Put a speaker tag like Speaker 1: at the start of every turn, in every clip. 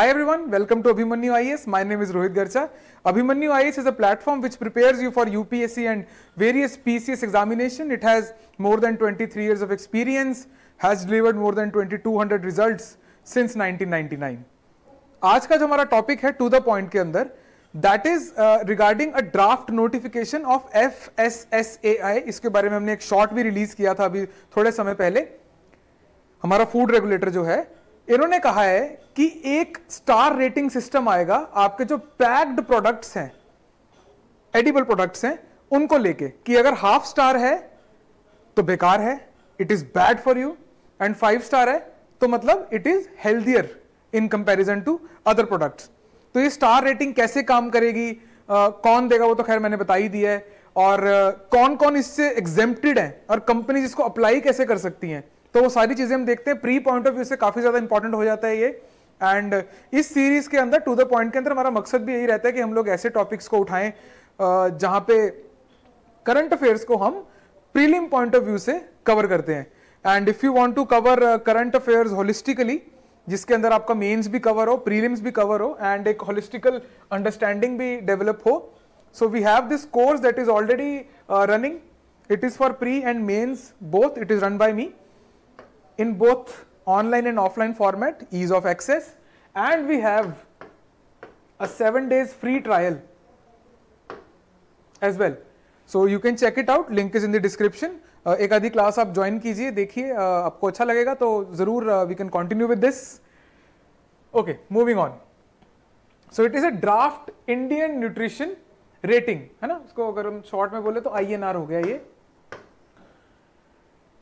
Speaker 1: Hi everyone, welcome to Abhimanyu IAS. My name is Rohit Garcha. Abhimanyu IAS is a platform which prepares you for UPSC and various PCS examination. It has more than 23 years of experience, has delivered more than 2200 results since 1999. आज का जो हमारा topic है to the point के अंदर that is regarding a draft notification of F S S A I इसके बारे में हमने एक शॉर्ट भी रिलीज किया था अभी थोड़े समय पहले हमारा फूड रेगुलेटर जो है इन्होंने कहा है कि एक स्टार रेटिंग सिस्टम आएगा आपके जो पैक्ड प्रोडक्ट्स हैं एडिबल प्रोडक्ट्स हैं उनको लेके कि अगर हाफ स्टार है तो बेकार है it is bad for you and five star है तो मतलब it is healthier in comparison to other products तो ये स्टार रेटिंग कैसे काम करेगी uh, कौन देगा वो तो खैर मैंने बता ही दिया है और uh, कौन कौन इससे एग्जेम्प्टेड है और कंपनीज इसको अप्लाई कैसे कर सकती हैं तो वो सारी चीजें हम देखते हैं प्री पॉइंट ऑफ व्यू से काफी ज्यादा इंपॉर्टेंट हो जाता है ये एंड इस सीरीज के अंदर टू द पॉइंट के अंदर हमारा मकसद भी यही रहता है कि हम लोग ऐसे टॉपिक्स को उठाएं जहां पे करंट अफेयर्स को हम प्रीलिम पॉइंट ऑफ व्यू से कवर करते हैं and if you want to cover current affairs holistically जिसके अंदर आपका मेंस भी कवर हो प्रीलिम्स भी कवर हो एंड एक होलिस्टिकल अंडरस्टैंडिंग भी डेवलप हो so we have this course that is already running it is for pre and mains both it is run by me in both online and offline format, ease of access and we have a 7 days free trial as well. So you can check it out link is in the description एक आधी class आप join कीजिए देखिए uh, आपको अच्छा लगेगा तो ज़रूर we can continue with this okay moving on so it is a draft Indian nutrition rating है ना उसको अगर हम शॉर्ट में बोले तो आई हो गया ये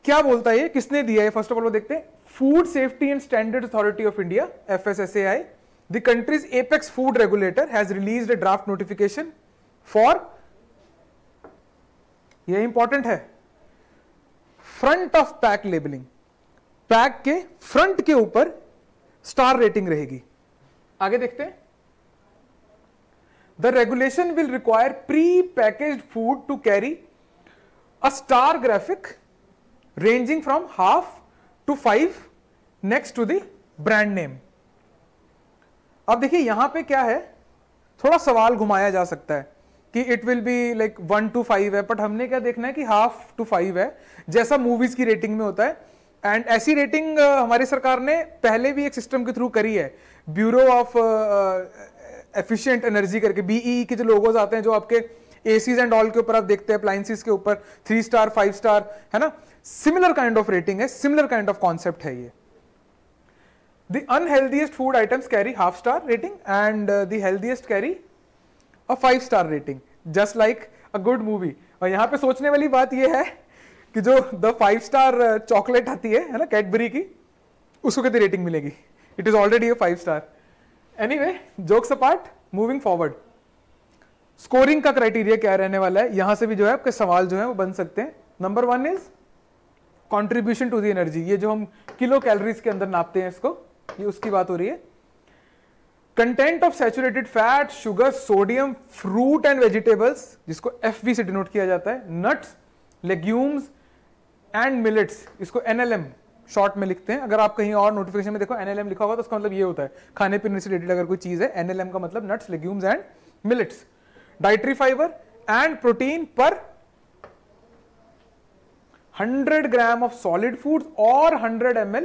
Speaker 1: क्या बोलता है किसने दिया है फर्स्ट ऑफ ऑल वो देखते हैं food safety and standard authority of India F S S A I the country's apex food regulator has release a draft notification for ये इंपॉर्टेंट है front of pack labelling pack के front के ऊपर star rating रहेगी आगे देखते हैं the regulation will require pre package food to carry a star graphic ranging from half to 5 next to the brand name. अब देखिए यहां पे क्या है थोड़ा सवाल घुमाया जा सकता है कि it will be like one two five है बट हमने क्या देखना है कि हाफ टू फाइव है जैसा मूवीज की रेटिंग में होता है एंड ऐसी रेटिंग हमारी सरकार ने पहले भी एक सिस्टम के थ्रू करी है ब्यूरो ऑफ एफिशिएंट एनर्जी करके बीई e e के जो लोगोज आते हैं जो आपके एसीज एंड ऑल के ऊपर आप देखते हैं अप्लाइंसिस के ऊपर थ्री स्टार फाइव स्टार है ना सिमिलर काइंड ऑफ रेटिंग है सिमिलर काइंड ऑफ कॉन्सेप्ट है ये the unhealthiest food items carry half star rating and the healthiest carry a five star rating just like a good movie और यहां पे सोचने वाली बात यह है कि जो द फाइव स्टार चॉकलेट आती है है ना कैडबरी की उसको कितनी रेटिंग मिलेगी it is already a five star anyway jokes apart moving forward scoring का क्राइटेरिया क्या रहने वाला है यहां से भी जो है आपके सवाल जो है वो बन सकते हैं number one is contribution to the energy ये जो हम किलो कैलोरीज के अंदर नापते हैं इसको ये उसकी बात हो रही है content of saturated fat sugar sodium fruit and vegetables जिसको एफ से डिनोट किया जाता है नट्स लेग्यूम्स एंड मिलेट्स इसको एनएलएम शॉर्ट में लिखते हैं अगर आप कहीं और नोटिफिकेशन में देखो एनएलएम लिखा होगा तो उसका मतलब ये होता है खाने पीने से रिलेटेड अगर कोई चीज है एनएलएम का मतलब nuts legumes and millets dietary fibre and protein पर 100 ग्राम ऑफ सॉलिड फूड्स और 100 एम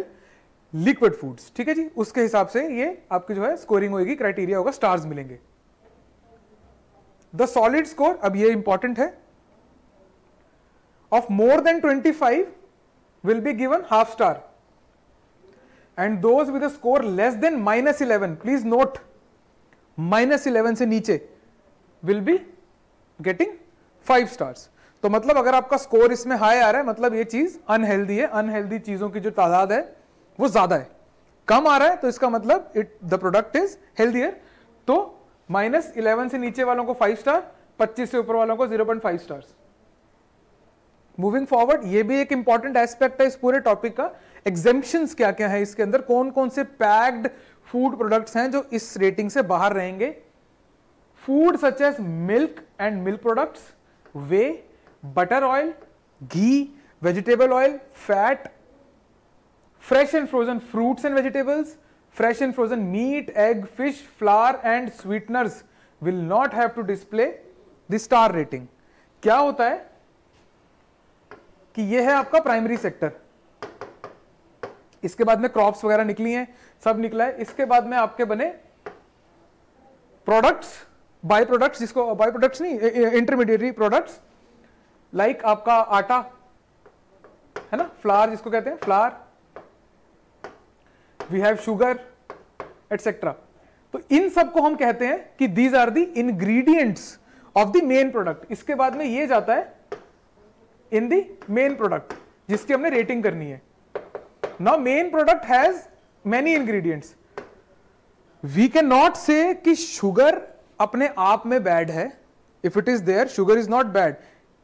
Speaker 1: लिक्विड फूड्स ठीक है जी उसके हिसाब से ये आपकी जो है स्कोरिंग होगी क्राइटेरिया होगा स्टार्स मिलेंगे द सॉलिड स्कोर अब ये इंपॉर्टेंट है of more than 25 will be given half star and those with score less than minus eleven please note minus eleven से नीचे will be getting five stars तो मतलब अगर आपका स्कोर इसमें हाई आ रहा है मतलब ये चीज अनहेल्दी है अनहेल्दी चीजों की जो तादाद है वो ज्यादा है कम आ रहा है तो इसका मतलब it the product is healthier तो माइनस इलेवन से नीचे वालों को फाइव स्टार पच्चीस से ऊपर वालों को zero point five stars moving forward ये भी एक इंपॉर्टेंट एस्पेक्ट है इस पूरे टॉपिक का एग्जेपन क्या क्या है इसके अंदर कौन कौन से पैक्ड फूड प्रोडक्ट्स हैं जो इस रेटिंग से बाहर रहेंगे food such as milk and milk product whey butter oil ghee vegetable oil fat fresh and frozen fruit and vegetables fresh and frozen meat egg fish flour and sweeteners will not have to display the star rating क्या होता है कि यह है आपका primary sector इसके बाद में क्रॉप्स वगैरह निकली हैं सब निकला है इसके बाद में आपके बने प्रोडक्ट्स बाई प्रोडक्ट्स जिसको बाई uh, प्रोडक्ट्स नहीं इंटरमीडिएटरी प्रोडक्ट्स लाइक आपका आटा है ना फ्लावर जिसको कहते हैं flour we have sugar et cetera तो इन सब को हम कहते हैं कि these are the ingredients of the main product इसके बाद में ये जाता है इन दी मेन प्रोडक्ट जिसकी हमने रेटिंग करनी है ना main product has many ingredients we can not say कि शुगर अपने आप में बैड है if it is there sugar is not bad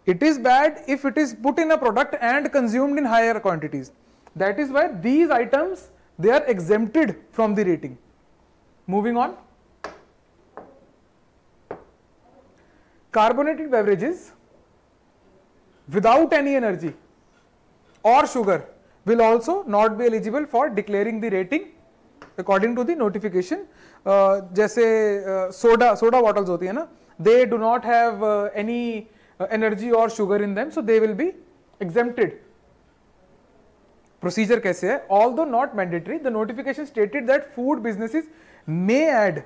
Speaker 1: it is bad if it is put in a product and consumed in higher quantities that is why these items they are exempted from the rating moving on carbonated beverages without any energy और sugar will also not be eligible for declaring the rating according to the notification जैसे soda soda bottles होती है ना they do not have any energy और sugar in them so they will be exempted procedure कैसे है although not mandatory the notification stated that food is may add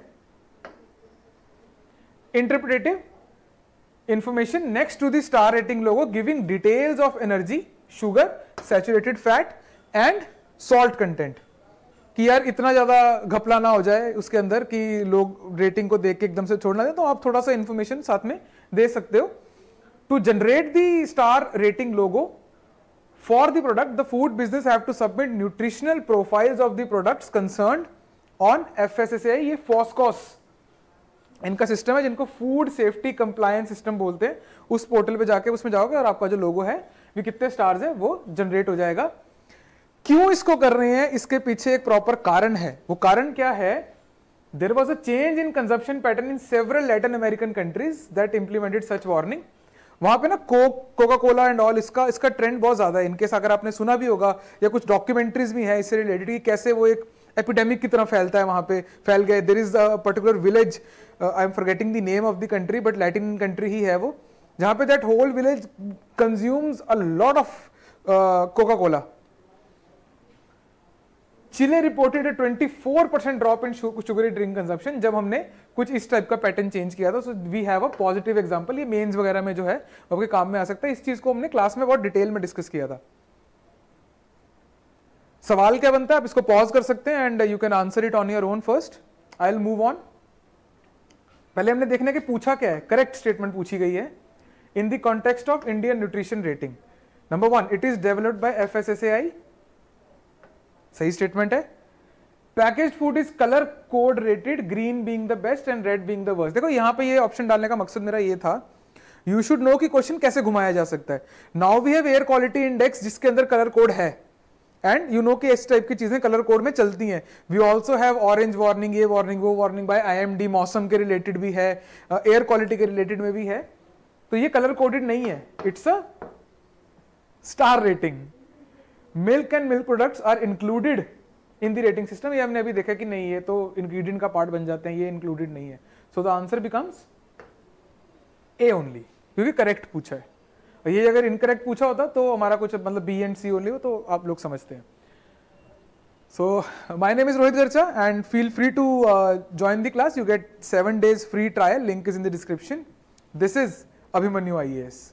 Speaker 1: interpretative information next to the star rating logo giving details of energy sugar saturated fat and salt content कि यार इतना ज़्यादा घपला ना हो जाए उसके अंदर कि लोग रेटिंग को देख के एकदम से छोड़ना दें तो आप थोड़ा सा इन्फॉर्मेशन साथ में दे सकते हो to generate the star rating logo the food business have to submit nutritional profiles of the products concern on F S S I ये फॉस्कॉस इनका सिस्टम है जिनको फूड सेफ्टी कंप्लायंस सिस्टम बोलते हैं उस पोर्टल पे जाके उसमें जाओगे और आपका जो लोगो है वो कितने स्टार्स है वो जनरेट हो जाएगा क्यों इसको कर रहे हैं इसके पीछे एक प्रॉपर कारण है वो कारण क्या है there was a change in consumption pattern in several Latin American countries that implemented such warning वहां पे ना Coke Coca Cola and all इसका इसका ट्रेंड बहुत ज्यादा है इनकेस अगर आपने सुना भी होगा या कुछ डॉक्यूमेंट्रीज भी हैं इससे रिलेटेड कि कैसे वो एक एपिडेमिक की तरह फैलता है वहां पे फैल गए there is a particular village I am forgetting the name of the country but Latin country ही है वो जहां पे that whole village consumes a lot of Coca Cola Chile reported twenty four percent drop in sugary drink consumption जब हमने कुछ इस type का पैटर्न चेंज किया था so we have a positive example ये मेंस वगैरह में जो है आपके काम में आ सकता है इस चीज को हमने क्लास में बहुत डिटेल में डिस्कस किया था सवाल क्या बनता है आप इसको पॉज कर सकते हैं and you can answer it on your own first I will move on पहले हमने देखने के पूछा क्या है करेक्ट स्टेटमेंट पूछी गई है in the context of Indian nutrition rating number one it is developed by F S S A I सही स्टेटमेंट है package food is colour code rated green being the best and red being the worst देखो यहां पे ये option डालने का मकसद मेरा ये था यू शुड नो कि क्वेश्चन कैसे घुमाया जा सकता है now we have air quality index जिसके अंदर कलर कोड है एंड यू नो कि इस टाइप की चीजें कलर कोड में चलती हैं we also have orange warning ये वार्निंग वो warning by I M D मौसम के रिलेटेड भी है एयर uh, क्वालिटी के रिलेटेड में भी है तो ये कलर कोडेड नहीं है it's a star rating milk and milk products are included in the rating system ये हमने अभी देखा कि नहीं है तो इंग्रीडियंट का पार्ट बन जाते हैं ये इंक्लूडेड नहीं है so the answer becomes A only क्योंकि करेक्ट पूछा है और ये अगर इनकरेक्ट पूछा होता तो हमारा कुछ मतलब बी एंड सी ओनली हो तो आप लोग समझते हैं So my name is Rohit Garcha and feel free to uh, join the class. You get 7 days free trial. Link is in the description. This is Abhimanyu IAS.